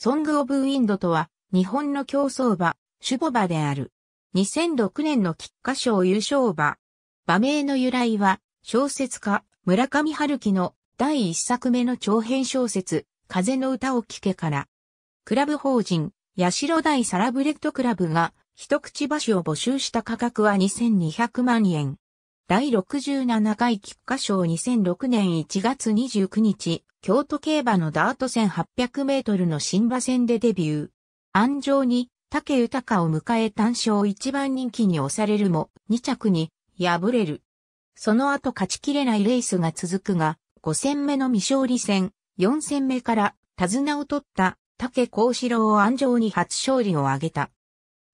ソング・オブ・ウィンドとは、日本の競争馬、ュボ馬である。2006年の菊花賞優勝馬。馬名の由来は、小説家、村上春樹の第一作目の長編小説、風の歌を聴けから。クラブ法人、八代大サラブレッドクラブが、一口馬種を募集した価格は2200万円。第67回菊花賞2006年1月29日、京都競馬のダート1800メートルの新馬戦でデビュー。安城に、竹豊を迎え単勝一番人気に押されるも、2着に、敗れる。その後勝ちきれないレースが続くが、5戦目の未勝利戦、4戦目から、手綱を取った、竹幸四郎を安城に初勝利を挙げた。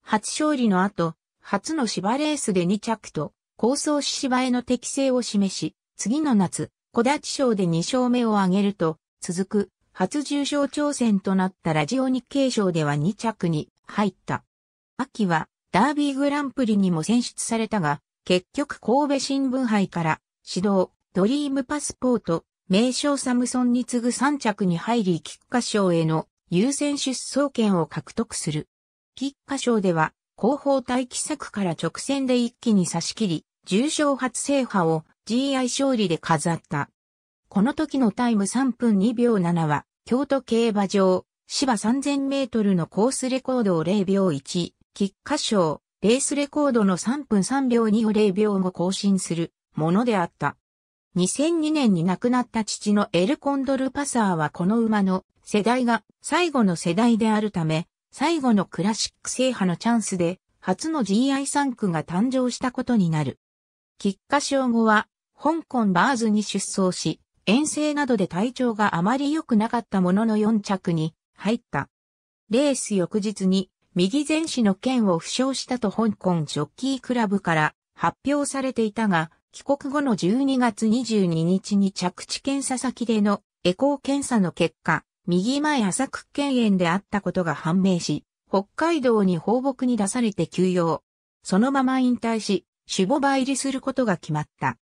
初勝利の後、初の芝レースで2着と、構想芝への適性を示し、次の夏、小立賞で2勝目を挙げると、続く、初重賞挑戦となったラジオ日経賞では2着に入った。秋は、ダービーグランプリにも選出されたが、結局神戸新聞杯から、指導、ドリームパスポート、名称サムソンに次ぐ3着に入り菊花賞への優先出走権を獲得する。菊花賞では、後方待機策から直線で一気に差し切り、重賞初制覇を GI 勝利で飾った。この時のタイム3分2秒7は、京都競馬場、芝3000メートルのコースレコードを0秒1、菊花賞、レースレコードの3分3秒2を0秒後更新するものであった。2002年に亡くなった父のエルコンドルパサーはこの馬の世代が最後の世代であるため、最後のクラシック制覇のチャンスで、初の GI3 区が誕生したことになる。喫下賞後は香港バーズに出走し、遠征などで体調があまり良くなかったものの4着に入った。レース翌日に右前肢の剣を負傷したと香港ジョッキークラブから発表されていたが、帰国後の12月22日に着地検査先でのエコー検査の結果、右前浅く犬炎であったことが判明し、北海道に放牧に出されて休養。そのまま引退し、守護倍入りすることが決まった。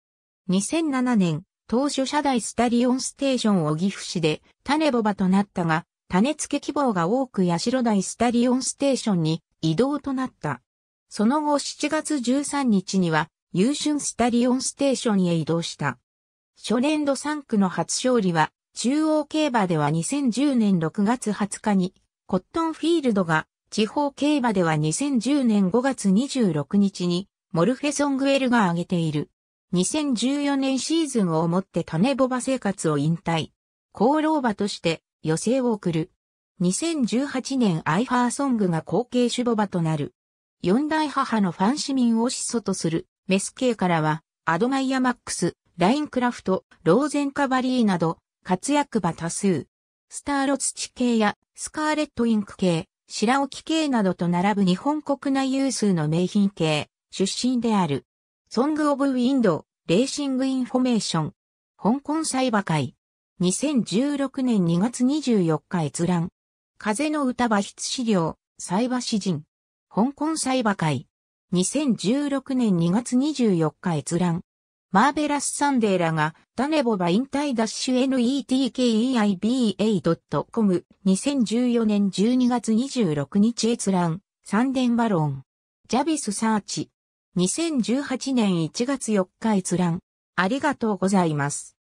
2007年、当初社大スタリオンステーションを岐阜市で種ボバとなったが、種付け希望が多く社大スタリオンステーションに移動となった。その後7月13日には、優春スタリオンステーションへ移動した。初年度3区の初勝利は、中央競馬では2010年6月20日に、コットンフィールドが、地方競馬では2010年5月26日に、モルフェソングエルが挙げている。2014年シーズンをもって種ボバ生活を引退。功労馬として余生を送る。2018年アイファーソングが後継種ボバとなる。四大母のファン市民を始祖とするメス系からは、アドマイアマックス、ラインクラフト、ローゼンカバリーなど、活躍馬多数。スターロツチ系やスカーレットインク系、白沖系などと並ぶ日本国内有数の名品系、出身である。ソング・オブ・ウィンド、レーシング・インフォメーション。香港裁判会。2016年2月24日閲覧。風の歌馬筆資料、裁判詩人。香港裁判会。2016年2月24日閲覧。マーベラスサンデーらが、タネボバ引退ダッシュ netkeiba.com 2014年12月26日閲覧、サンデンバロン。ジャビスサーチ。2018年1月4日閲覧。ありがとうございます。